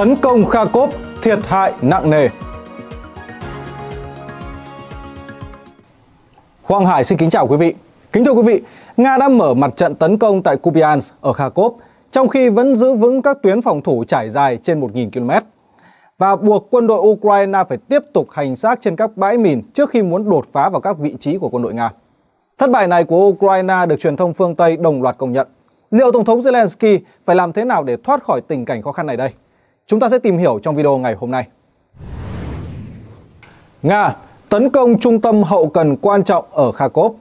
tấn công Kharkov thiệt hại nặng nề. Hoàng Hải xin kính chào quý vị. Kính thưa quý vị, Nga đã mở mặt trận tấn công tại Kupiansk ở Kharkov, trong khi vẫn giữ vững các tuyến phòng thủ trải dài trên 1.000 km và buộc quân đội Ukraine phải tiếp tục hành xác trên các bãi mìn trước khi muốn đột phá vào các vị trí của quân đội Nga. Thất bại này của Ukraine được truyền thông phương Tây đồng loạt công nhận. Liệu Tổng thống Zelensky phải làm thế nào để thoát khỏi tình cảnh khó khăn này đây? Chúng ta sẽ tìm hiểu trong video ngày hôm nay. Nga tấn công trung tâm hậu cần quan trọng ở Kharkov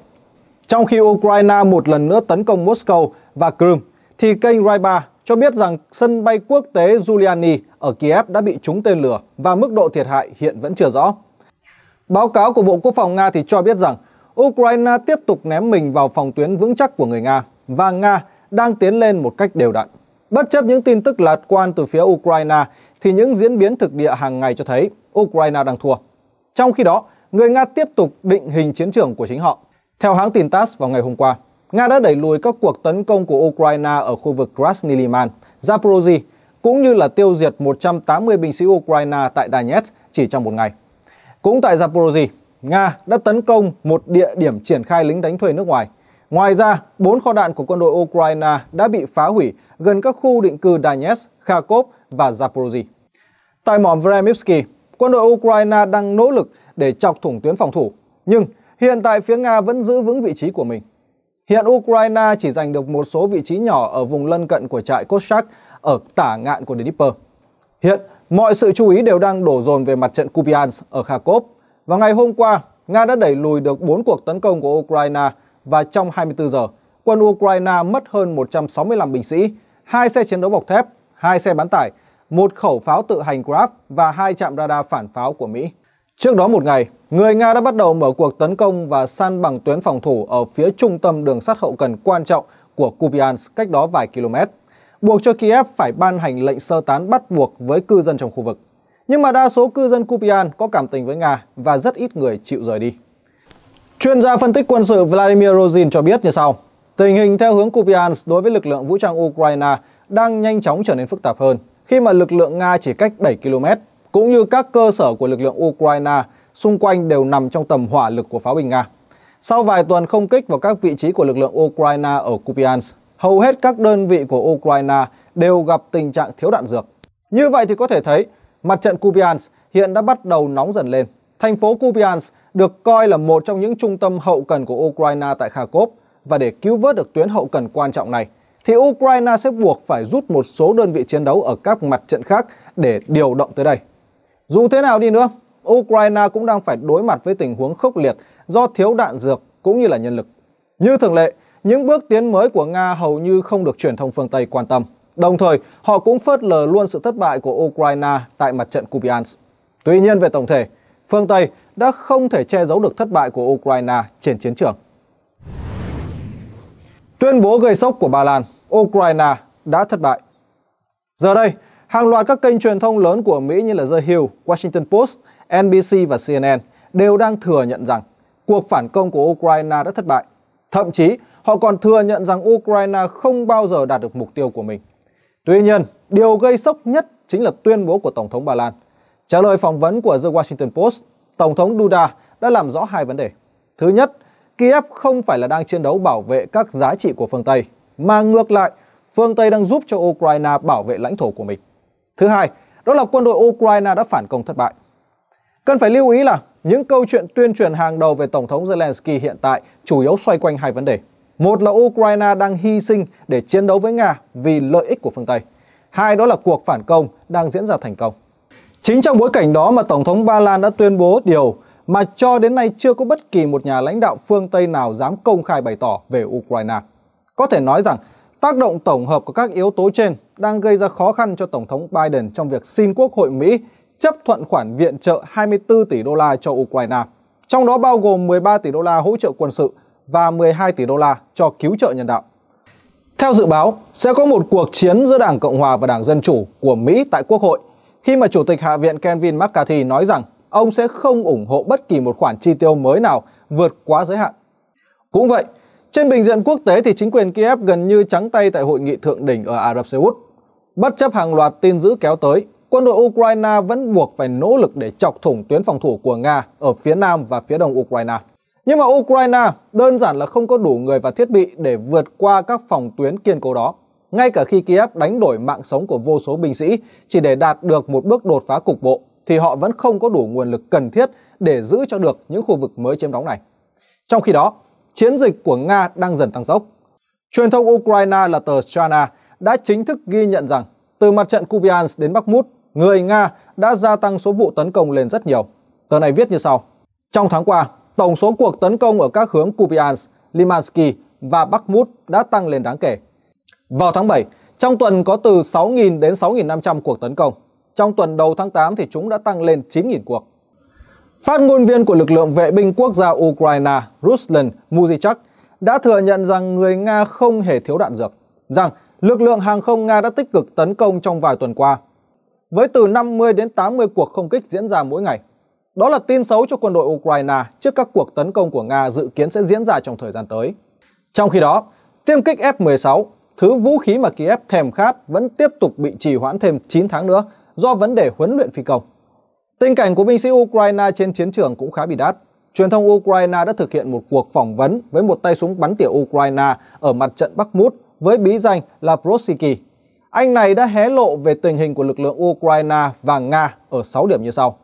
Trong khi Ukraine một lần nữa tấn công Moscow và Crimea, thì kênh Raiba cho biết rằng sân bay quốc tế Giuliani ở Kiev đã bị trúng tên lửa và mức độ thiệt hại hiện vẫn chưa rõ. Báo cáo của Bộ Quốc phòng Nga thì cho biết rằng Ukraine tiếp tục ném mình vào phòng tuyến vững chắc của người Nga và Nga đang tiến lên một cách đều đặn. Bất chấp những tin tức lạc quan từ phía Ukraine thì những diễn biến thực địa hàng ngày cho thấy Ukraine đang thua. Trong khi đó, người Nga tiếp tục định hình chiến trường của chính họ. Theo hãng tin TASS vào ngày hôm qua, Nga đã đẩy lùi các cuộc tấn công của Ukraine ở khu vực Krasny Liman, Zaporozhye, cũng như là tiêu diệt 180 binh sĩ Ukraine tại Donetsk chỉ trong một ngày. Cũng tại Zaporozhye, Nga đã tấn công một địa điểm triển khai lính đánh thuê nước ngoài. Ngoài ra, bốn kho đạn của quân đội Ukraine đã bị phá hủy gần các khu định cư Donetsk, Kharkov và Zaporozhye. Tại mỏm Vremivsky, quân đội Ukraine đang nỗ lực để chọc thủng tuyến phòng thủ, nhưng hiện tại phía Nga vẫn giữ vững vị trí của mình. Hiện Ukraine chỉ giành được một số vị trí nhỏ ở vùng lân cận của trại Kosak ở tả ngạn của Dnipro. Hiện mọi sự chú ý đều đang đổ dồn về mặt trận Kupiansk ở Kharkov. Và ngày hôm qua, Nga đã đẩy lùi được 4 cuộc tấn công của Ukraine – và trong 24 giờ, quân Ukraine mất hơn 165 binh sĩ, hai xe chiến đấu bọc thép, hai xe bán tải, một khẩu pháo tự hành Graf và hai trạm radar phản pháo của Mỹ. Trước đó một ngày, người Nga đã bắt đầu mở cuộc tấn công và san bằng tuyến phòng thủ ở phía trung tâm đường sắt hậu cần quan trọng của Kupiansk cách đó vài km, buộc cho Kiev phải ban hành lệnh sơ tán bắt buộc với cư dân trong khu vực. Nhưng mà đa số cư dân Kupiansk có cảm tình với Nga và rất ít người chịu rời đi. Chuyên gia phân tích quân sự Vladimir Rosin cho biết như sau. Tình hình theo hướng Kupiansk đối với lực lượng vũ trang Ukraine đang nhanh chóng trở nên phức tạp hơn khi mà lực lượng Nga chỉ cách 7 km, cũng như các cơ sở của lực lượng Ukraine xung quanh đều nằm trong tầm hỏa lực của pháo binh Nga. Sau vài tuần không kích vào các vị trí của lực lượng Ukraine ở Kupiansk, hầu hết các đơn vị của Ukraine đều gặp tình trạng thiếu đạn dược. Như vậy thì có thể thấy, mặt trận Kupiansk hiện đã bắt đầu nóng dần lên Thành phố Kupiansk được coi là một trong những trung tâm hậu cần của Ukraine tại Kharkov và để cứu vớt được tuyến hậu cần quan trọng này thì Ukraine sẽ buộc phải rút một số đơn vị chiến đấu ở các mặt trận khác để điều động tới đây. Dù thế nào đi nữa, Ukraine cũng đang phải đối mặt với tình huống khốc liệt do thiếu đạn dược cũng như là nhân lực. Như thường lệ, những bước tiến mới của Nga hầu như không được truyền thông phương Tây quan tâm. Đồng thời, họ cũng phớt lờ luôn sự thất bại của Ukraine tại mặt trận Kupiansk. Tuy nhiên về tổng thể, phương Tây đã không thể che giấu được thất bại của Ukraine trên chiến trường. Tuyên bố gây sốc của Ba Lan, Ukraine đã thất bại. Giờ đây, hàng loạt các kênh truyền thông lớn của Mỹ như là The Hill, Washington Post, NBC và CNN đều đang thừa nhận rằng cuộc phản công của Ukraine đã thất bại. Thậm chí, họ còn thừa nhận rằng Ukraine không bao giờ đạt được mục tiêu của mình. Tuy nhiên, điều gây sốc nhất chính là tuyên bố của Tổng thống Ba Lan – Trả lời phỏng vấn của The Washington Post, Tổng thống Duda đã làm rõ hai vấn đề. Thứ nhất, Kiev không phải là đang chiến đấu bảo vệ các giá trị của phương Tây, mà ngược lại, phương Tây đang giúp cho Ukraine bảo vệ lãnh thổ của mình. Thứ hai, đó là quân đội Ukraine đã phản công thất bại. Cần phải lưu ý là những câu chuyện tuyên truyền hàng đầu về Tổng thống Zelensky hiện tại chủ yếu xoay quanh hai vấn đề. Một là Ukraine đang hy sinh để chiến đấu với Nga vì lợi ích của phương Tây. Hai đó là cuộc phản công đang diễn ra thành công. Chính trong bối cảnh đó mà Tổng thống Ba Lan đã tuyên bố điều mà cho đến nay chưa có bất kỳ một nhà lãnh đạo phương Tây nào dám công khai bày tỏ về Ukraine. Có thể nói rằng tác động tổng hợp của các yếu tố trên đang gây ra khó khăn cho Tổng thống Biden trong việc xin Quốc hội Mỹ chấp thuận khoản viện trợ 24 tỷ đô la cho Ukraine, trong đó bao gồm 13 tỷ đô la hỗ trợ quân sự và 12 tỷ đô la cho cứu trợ nhân đạo. Theo dự báo, sẽ có một cuộc chiến giữa Đảng Cộng hòa và Đảng Dân chủ của Mỹ tại Quốc hội khi mà Chủ tịch Hạ viện Kevin McCarthy nói rằng ông sẽ không ủng hộ bất kỳ một khoản chi tiêu mới nào vượt quá giới hạn. Cũng vậy, trên bình diện quốc tế thì chính quyền Kiev gần như trắng tay tại hội nghị thượng đỉnh ở Ả Rập Xê Út. Bất chấp hàng loạt tin dữ kéo tới, quân đội Ukraine vẫn buộc phải nỗ lực để chọc thủng tuyến phòng thủ của Nga ở phía nam và phía đông Ukraine. Nhưng mà Ukraine đơn giản là không có đủ người và thiết bị để vượt qua các phòng tuyến kiên cố đó ngay cả khi Kiev đánh đổi mạng sống của vô số binh sĩ chỉ để đạt được một bước đột phá cục bộ thì họ vẫn không có đủ nguồn lực cần thiết để giữ cho được những khu vực mới chiếm đóng này. Trong khi đó, chiến dịch của Nga đang dần tăng tốc. Truyền thông Ukraine là tờ Strana đã chính thức ghi nhận rằng từ mặt trận Kupiansk đến Bakhmut, người Nga đã gia tăng số vụ tấn công lên rất nhiều. Tờ này viết như sau. Trong tháng qua, tổng số cuộc tấn công ở các hướng Kupiansk, Limansky và Bakhmut đã tăng lên đáng kể. Vào tháng 7, trong tuần có từ 6.000 đến 6.500 cuộc tấn công. Trong tuần đầu tháng 8 thì chúng đã tăng lên 9.000 cuộc. Phát ngôn viên của lực lượng vệ binh quốc gia Ukraine Ruslan Muzichak đã thừa nhận rằng người Nga không hề thiếu đạn dược, rằng lực lượng hàng không Nga đã tích cực tấn công trong vài tuần qua, với từ 50 đến 80 cuộc không kích diễn ra mỗi ngày. Đó là tin xấu cho quân đội Ukraine trước các cuộc tấn công của Nga dự kiến sẽ diễn ra trong thời gian tới. Trong khi đó, tiêm kích F-16 thứ vũ khí mà Kiev thèm khát vẫn tiếp tục bị trì hoãn thêm 9 tháng nữa do vấn đề huấn luyện phi công. Tình cảnh của binh sĩ Ukraine trên chiến trường cũng khá bị đát. Truyền thông Ukraine đã thực hiện một cuộc phỏng vấn với một tay súng bắn tỉa Ukraine ở mặt trận Bắc Mút với bí danh là Prosiki. Anh này đã hé lộ về tình hình của lực lượng Ukraine và Nga ở 6 điểm như sau.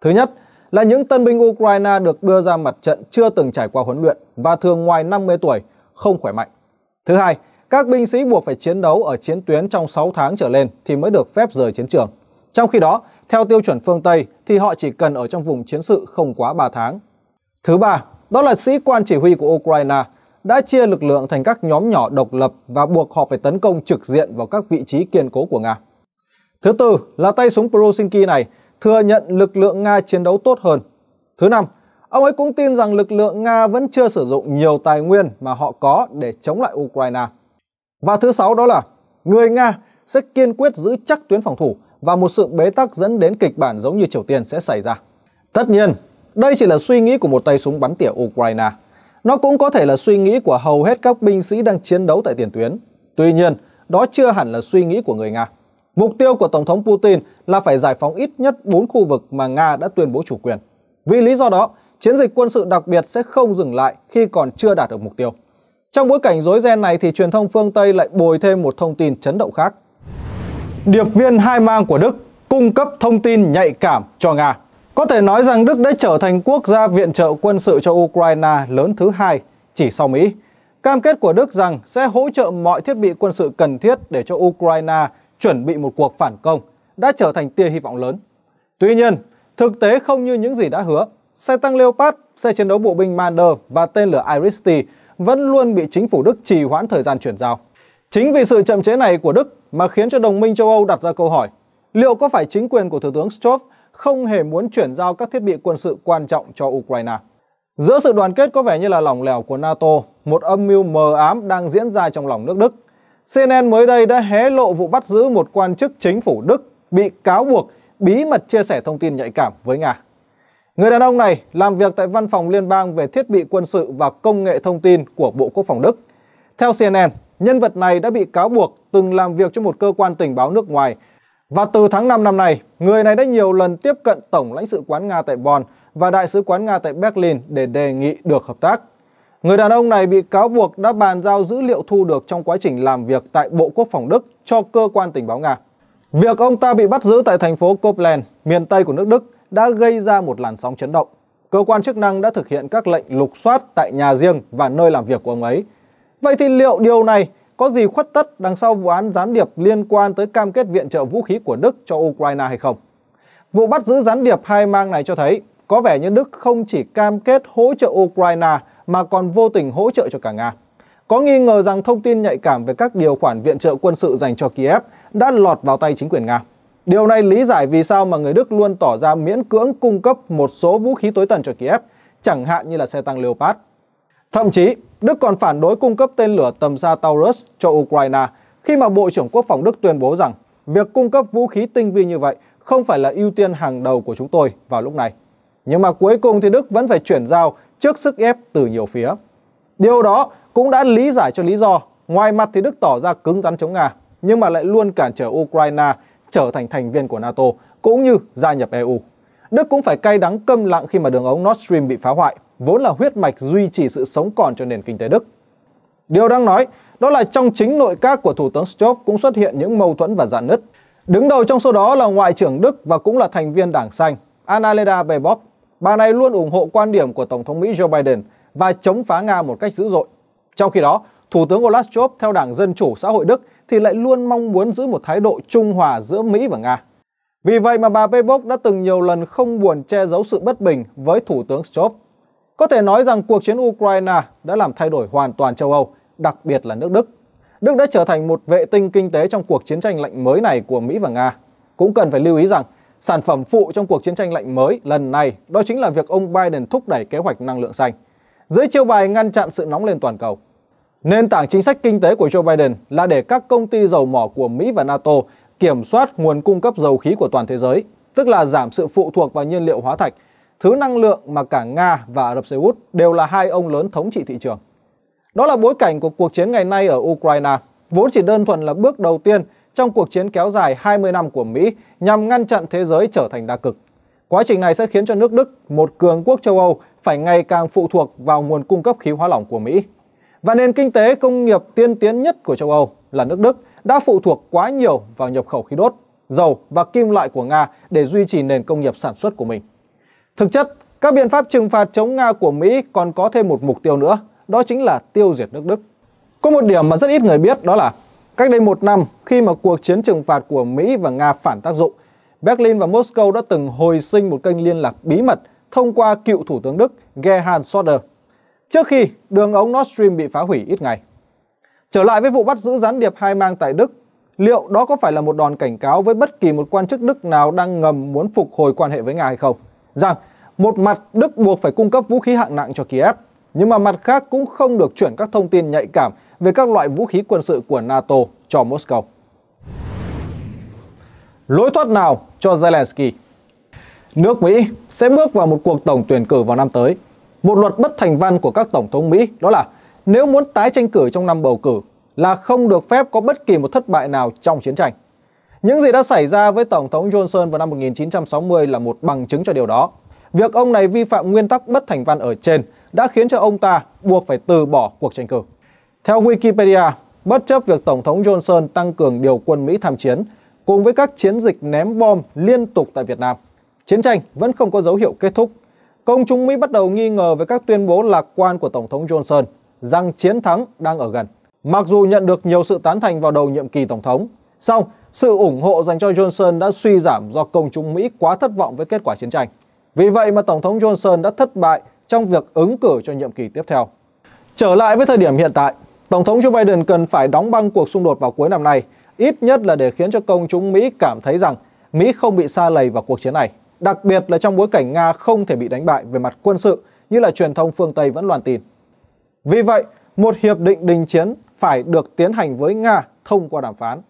Thứ nhất là những tân binh Ukraine được đưa ra mặt trận chưa từng trải qua huấn luyện và thường ngoài 50 tuổi, không khỏe mạnh. Thứ hai các binh sĩ buộc phải chiến đấu ở chiến tuyến trong 6 tháng trở lên thì mới được phép rời chiến trường. Trong khi đó, theo tiêu chuẩn phương Tây thì họ chỉ cần ở trong vùng chiến sự không quá 3 tháng. Thứ ba, đó là sĩ quan chỉ huy của Ukraine đã chia lực lượng thành các nhóm nhỏ độc lập và buộc họ phải tấn công trực diện vào các vị trí kiên cố của Nga. Thứ tư là tay súng Prosinki này thừa nhận lực lượng Nga chiến đấu tốt hơn. Thứ năm, ông ấy cũng tin rằng lực lượng Nga vẫn chưa sử dụng nhiều tài nguyên mà họ có để chống lại Ukraine. Và thứ sáu đó là người Nga sẽ kiên quyết giữ chắc tuyến phòng thủ và một sự bế tắc dẫn đến kịch bản giống như Triều Tiên sẽ xảy ra. Tất nhiên, đây chỉ là suy nghĩ của một tay súng bắn tỉa Ukraine. Nó cũng có thể là suy nghĩ của hầu hết các binh sĩ đang chiến đấu tại tiền tuyến. Tuy nhiên, đó chưa hẳn là suy nghĩ của người Nga. Mục tiêu của Tổng thống Putin là phải giải phóng ít nhất 4 khu vực mà Nga đã tuyên bố chủ quyền. Vì lý do đó, chiến dịch quân sự đặc biệt sẽ không dừng lại khi còn chưa đạt được mục tiêu. Trong bối cảnh rối ren này thì truyền thông phương Tây lại bồi thêm một thông tin chấn động khác. Điệp viên hai mang của Đức cung cấp thông tin nhạy cảm cho Nga. Có thể nói rằng Đức đã trở thành quốc gia viện trợ quân sự cho Ukraine lớn thứ hai chỉ sau Mỹ. Cam kết của Đức rằng sẽ hỗ trợ mọi thiết bị quân sự cần thiết để cho Ukraine chuẩn bị một cuộc phản công đã trở thành tia hy vọng lớn. Tuy nhiên, thực tế không như những gì đã hứa. Xe tăng Leopard, xe chiến đấu bộ binh mander và tên lửa Iris-T vẫn luôn bị chính phủ Đức trì hoãn thời gian chuyển giao. Chính vì sự chậm chế này của Đức mà khiến cho đồng minh châu Âu đặt ra câu hỏi liệu có phải chính quyền của Thủ tướng Stolz không hề muốn chuyển giao các thiết bị quân sự quan trọng cho Ukraine. Giữa sự đoàn kết có vẻ như là lỏng lẻo của NATO, một âm mưu mờ ám đang diễn ra trong lòng nước Đức. CNN mới đây đã hé lộ vụ bắt giữ một quan chức chính phủ Đức bị cáo buộc bí mật chia sẻ thông tin nhạy cảm với Nga. Người đàn ông này làm việc tại Văn phòng Liên bang về thiết bị quân sự và công nghệ thông tin của Bộ Quốc phòng Đức. Theo CNN, nhân vật này đã bị cáo buộc từng làm việc cho một cơ quan tình báo nước ngoài. Và từ tháng 5 năm nay, người này đã nhiều lần tiếp cận Tổng lãnh sự quán Nga tại Bonn và Đại sứ quán Nga tại Berlin để đề nghị được hợp tác. Người đàn ông này bị cáo buộc đã bàn giao dữ liệu thu được trong quá trình làm việc tại Bộ Quốc phòng Đức cho cơ quan tình báo Nga. Việc ông ta bị bắt giữ tại thành phố Koblenz, miền Tây của nước Đức đã gây ra một làn sóng chấn động. Cơ quan chức năng đã thực hiện các lệnh lục soát tại nhà riêng và nơi làm việc của ông ấy. Vậy thì liệu điều này có gì khuất tất đằng sau vụ án gián điệp liên quan tới cam kết viện trợ vũ khí của Đức cho Ukraine hay không? Vụ bắt giữ gián điệp hai mang này cho thấy có vẻ như Đức không chỉ cam kết hỗ trợ Ukraine mà còn vô tình hỗ trợ cho cả Nga. Có nghi ngờ rằng thông tin nhạy cảm về các điều khoản viện trợ quân sự dành cho Kiev đã lọt vào tay chính quyền Nga. Điều này lý giải vì sao mà người Đức luôn tỏ ra miễn cưỡng cung cấp một số vũ khí tối tần cho Kiev, chẳng hạn như là xe tăng Leopard. Thậm chí, Đức còn phản đối cung cấp tên lửa tầm xa Taurus cho Ukraine khi mà Bộ trưởng Quốc phòng Đức tuyên bố rằng việc cung cấp vũ khí tinh vi như vậy không phải là ưu tiên hàng đầu của chúng tôi vào lúc này. Nhưng mà cuối cùng thì Đức vẫn phải chuyển giao trước sức ép từ nhiều phía. Điều đó cũng đã lý giải cho lý do ngoài mặt thì Đức tỏ ra cứng rắn chống Nga nhưng mà lại luôn cản trở Ukraine trở thành thành viên của NATO cũng như gia nhập EU. Đức cũng phải cay đắng câm lặng khi mà đường ống Nord Stream bị phá hoại, vốn là huyết mạch duy trì sự sống còn cho nền kinh tế Đức. Điều đang nói đó là trong chính nội các của Thủ tướng Stolz cũng xuất hiện những mâu thuẫn và dạn nứt. Đứng đầu trong số đó là Ngoại trưởng Đức và cũng là thành viên Đảng Xanh, Annalena Baerbock. Bà này luôn ủng hộ quan điểm của Tổng thống Mỹ Joe Biden và chống phá Nga một cách dữ dội. Trong khi đó, Thủ tướng Olaf Scholz theo Đảng Dân Chủ Xã hội Đức thì lại luôn mong muốn giữ một thái độ trung hòa giữa Mỹ và Nga. Vì vậy mà bà Baerbock đã từng nhiều lần không buồn che giấu sự bất bình với Thủ tướng Scholz. Có thể nói rằng cuộc chiến Ukraine đã làm thay đổi hoàn toàn châu Âu, đặc biệt là nước Đức. Đức đã trở thành một vệ tinh kinh tế trong cuộc chiến tranh lạnh mới này của Mỹ và Nga. Cũng cần phải lưu ý rằng, sản phẩm phụ trong cuộc chiến tranh lạnh mới lần này đó chính là việc ông Biden thúc đẩy kế hoạch năng lượng xanh. Dưới chiêu bài ngăn chặn sự nóng lên toàn cầu, Nền tảng chính sách kinh tế của Joe Biden là để các công ty dầu mỏ của Mỹ và NATO kiểm soát nguồn cung cấp dầu khí của toàn thế giới, tức là giảm sự phụ thuộc vào nhiên liệu hóa thạch, thứ năng lượng mà cả Nga và Ả Rập Xê Út đều là hai ông lớn thống trị thị trường. Đó là bối cảnh của cuộc chiến ngày nay ở Ukraine, vốn chỉ đơn thuần là bước đầu tiên trong cuộc chiến kéo dài 20 năm của Mỹ nhằm ngăn chặn thế giới trở thành đa cực. Quá trình này sẽ khiến cho nước Đức, một cường quốc châu Âu, phải ngày càng phụ thuộc vào nguồn cung cấp khí hóa lỏng của Mỹ và nền kinh tế công nghiệp tiên tiến nhất của châu Âu là nước Đức đã phụ thuộc quá nhiều vào nhập khẩu khí đốt, dầu và kim loại của Nga để duy trì nền công nghiệp sản xuất của mình. Thực chất, các biện pháp trừng phạt chống Nga của Mỹ còn có thêm một mục tiêu nữa, đó chính là tiêu diệt nước Đức. Có một điểm mà rất ít người biết đó là cách đây một năm khi mà cuộc chiến trừng phạt của Mỹ và Nga phản tác dụng, Berlin và Moscow đã từng hồi sinh một kênh liên lạc bí mật thông qua cựu Thủ tướng Đức Gerhard Schröder trước khi đường ống Nord Stream bị phá hủy ít ngày. Trở lại với vụ bắt giữ gián điệp hai mang tại Đức, liệu đó có phải là một đòn cảnh cáo với bất kỳ một quan chức Đức nào đang ngầm muốn phục hồi quan hệ với Nga hay không? Rằng một mặt Đức buộc phải cung cấp vũ khí hạng nặng cho Kiev, nhưng mà mặt khác cũng không được chuyển các thông tin nhạy cảm về các loại vũ khí quân sự của NATO cho Moscow. Lối thoát nào cho Zelensky? Nước Mỹ sẽ bước vào một cuộc tổng tuyển cử vào năm tới một luật bất thành văn của các tổng thống Mỹ đó là nếu muốn tái tranh cử trong năm bầu cử là không được phép có bất kỳ một thất bại nào trong chiến tranh. Những gì đã xảy ra với Tổng thống Johnson vào năm 1960 là một bằng chứng cho điều đó. Việc ông này vi phạm nguyên tắc bất thành văn ở trên đã khiến cho ông ta buộc phải từ bỏ cuộc tranh cử. Theo Wikipedia, bất chấp việc Tổng thống Johnson tăng cường điều quân Mỹ tham chiến, cùng với các chiến dịch ném bom liên tục tại Việt Nam, chiến tranh vẫn không có dấu hiệu kết thúc công chúng Mỹ bắt đầu nghi ngờ về các tuyên bố lạc quan của Tổng thống Johnson rằng chiến thắng đang ở gần. Mặc dù nhận được nhiều sự tán thành vào đầu nhiệm kỳ Tổng thống, sau sự ủng hộ dành cho Johnson đã suy giảm do công chúng Mỹ quá thất vọng với kết quả chiến tranh. Vì vậy mà Tổng thống Johnson đã thất bại trong việc ứng cử cho nhiệm kỳ tiếp theo. Trở lại với thời điểm hiện tại, Tổng thống Joe Biden cần phải đóng băng cuộc xung đột vào cuối năm nay, ít nhất là để khiến cho công chúng Mỹ cảm thấy rằng Mỹ không bị xa lầy vào cuộc chiến này đặc biệt là trong bối cảnh Nga không thể bị đánh bại về mặt quân sự như là truyền thông phương Tây vẫn loan tin. Vì vậy, một hiệp định đình chiến phải được tiến hành với Nga thông qua đàm phán.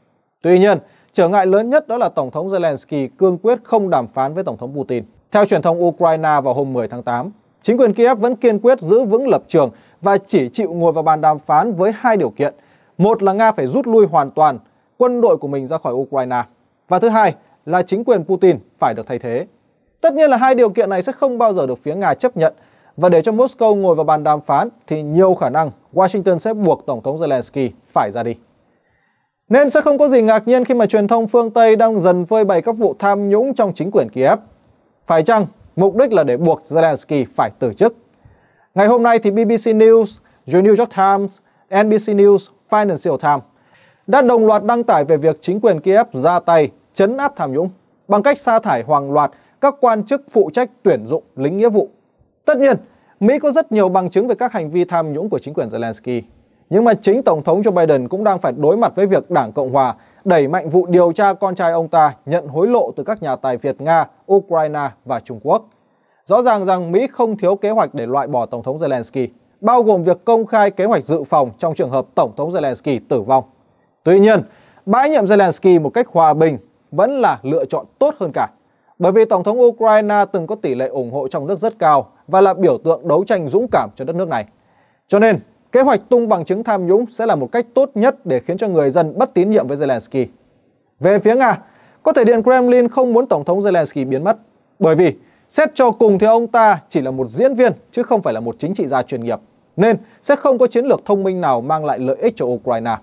Tuy nhiên, trở ngại lớn nhất đó là Tổng thống Zelensky cương quyết không đàm phán với Tổng thống Putin. Theo truyền thông Ukraine vào hôm 10 tháng 8, chính quyền Kiev vẫn kiên quyết giữ vững lập trường và chỉ chịu ngồi vào bàn đàm phán với hai điều kiện. Một là Nga phải rút lui hoàn toàn quân đội của mình ra khỏi Ukraine. Và thứ hai là chính quyền Putin phải được thay thế. Tất nhiên là hai điều kiện này sẽ không bao giờ được phía Nga chấp nhận và để cho Moscow ngồi vào bàn đàm phán thì nhiều khả năng Washington sẽ buộc Tổng thống Zelensky phải ra đi. Nên sẽ không có gì ngạc nhiên khi mà truyền thông phương Tây đang dần phơi bày các vụ tham nhũng trong chính quyền Kiev. Phải chăng mục đích là để buộc Zelensky phải từ chức? Ngày hôm nay thì BBC News, The New York Times, NBC News, Financial Times đã đồng loạt đăng tải về việc chính quyền Kiev ra tay chấn áp tham nhũng bằng cách sa thải hoàng loạt các quan chức phụ trách tuyển dụng lính nghĩa vụ. Tất nhiên, Mỹ có rất nhiều bằng chứng về các hành vi tham nhũng của chính quyền Zelensky. Nhưng mà chính Tổng thống Joe Biden cũng đang phải đối mặt với việc Đảng Cộng Hòa đẩy mạnh vụ điều tra con trai ông ta nhận hối lộ từ các nhà tài Việt Nga, Ukraine và Trung Quốc. Rõ ràng rằng Mỹ không thiếu kế hoạch để loại bỏ Tổng thống Zelensky, bao gồm việc công khai kế hoạch dự phòng trong trường hợp Tổng thống Zelensky tử vong. Tuy nhiên, bãi nhiệm Zelensky một cách hòa bình vẫn là lựa chọn tốt hơn cả bởi vì Tổng thống Ukraine từng có tỷ lệ ủng hộ trong nước rất cao và là biểu tượng đấu tranh dũng cảm cho đất nước này. Cho nên, kế hoạch tung bằng chứng tham nhũng sẽ là một cách tốt nhất để khiến cho người dân bất tín nhiệm với Zelensky. Về phía Nga, có thể Điện Kremlin không muốn Tổng thống Zelensky biến mất, bởi vì xét cho cùng thì ông ta chỉ là một diễn viên chứ không phải là một chính trị gia chuyên nghiệp, nên sẽ không có chiến lược thông minh nào mang lại lợi ích cho Ukraine.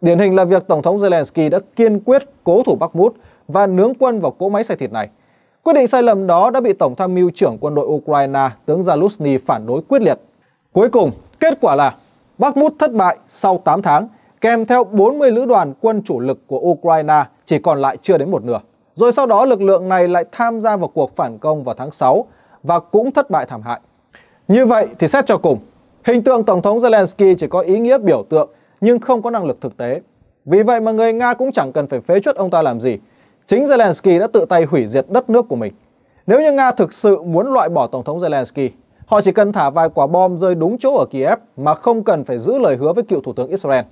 Điển hình là việc Tổng thống Zelensky đã kiên quyết cố thủ Bắc Mút và nướng quân vào cỗ máy xay thịt này – Quyết định sai lầm đó đã bị Tổng tham mưu trưởng quân đội Ukraine tướng Zaluzny phản đối quyết liệt. Cuối cùng, kết quả là Bakhmut thất bại sau 8 tháng, kèm theo 40 lữ đoàn quân chủ lực của Ukraine chỉ còn lại chưa đến một nửa. Rồi sau đó lực lượng này lại tham gia vào cuộc phản công vào tháng 6 và cũng thất bại thảm hại. Như vậy thì xét cho cùng, hình tượng Tổng thống Zelensky chỉ có ý nghĩa biểu tượng nhưng không có năng lực thực tế. Vì vậy mà người Nga cũng chẳng cần phải phế chuất ông ta làm gì, Chính Zelensky đã tự tay hủy diệt đất nước của mình. Nếu như Nga thực sự muốn loại bỏ Tổng thống Zelensky, họ chỉ cần thả vài quả bom rơi đúng chỗ ở Kiev mà không cần phải giữ lời hứa với cựu Thủ tướng Israel.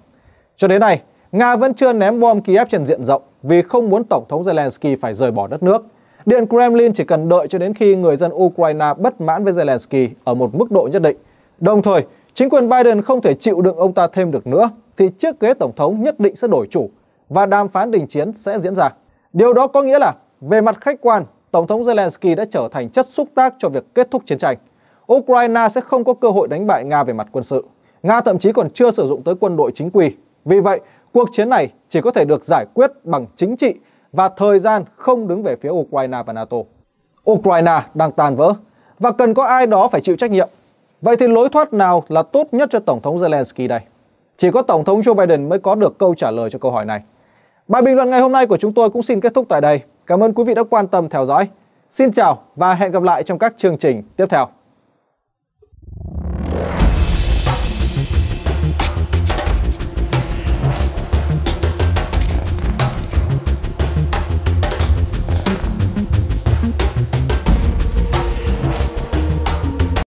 Cho đến nay, Nga vẫn chưa ném bom Kiev trên diện rộng vì không muốn Tổng thống Zelensky phải rời bỏ đất nước. Điện Kremlin chỉ cần đợi cho đến khi người dân Ukraine bất mãn với Zelensky ở một mức độ nhất định. Đồng thời, chính quyền Biden không thể chịu đựng ông ta thêm được nữa thì chiếc ghế tổng thống nhất định sẽ đổi chủ và đàm phán đình chiến sẽ diễn ra. Điều đó có nghĩa là về mặt khách quan, Tổng thống Zelensky đã trở thành chất xúc tác cho việc kết thúc chiến tranh. Ukraine sẽ không có cơ hội đánh bại Nga về mặt quân sự. Nga thậm chí còn chưa sử dụng tới quân đội chính quy. Vì vậy, cuộc chiến này chỉ có thể được giải quyết bằng chính trị và thời gian không đứng về phía Ukraine và NATO. Ukraine đang tan vỡ và cần có ai đó phải chịu trách nhiệm. Vậy thì lối thoát nào là tốt nhất cho Tổng thống Zelensky đây? Chỉ có Tổng thống Joe Biden mới có được câu trả lời cho câu hỏi này. Bài bình luận ngày hôm nay của chúng tôi cũng xin kết thúc tại đây. Cảm ơn quý vị đã quan tâm theo dõi. Xin chào và hẹn gặp lại trong các chương trình tiếp theo.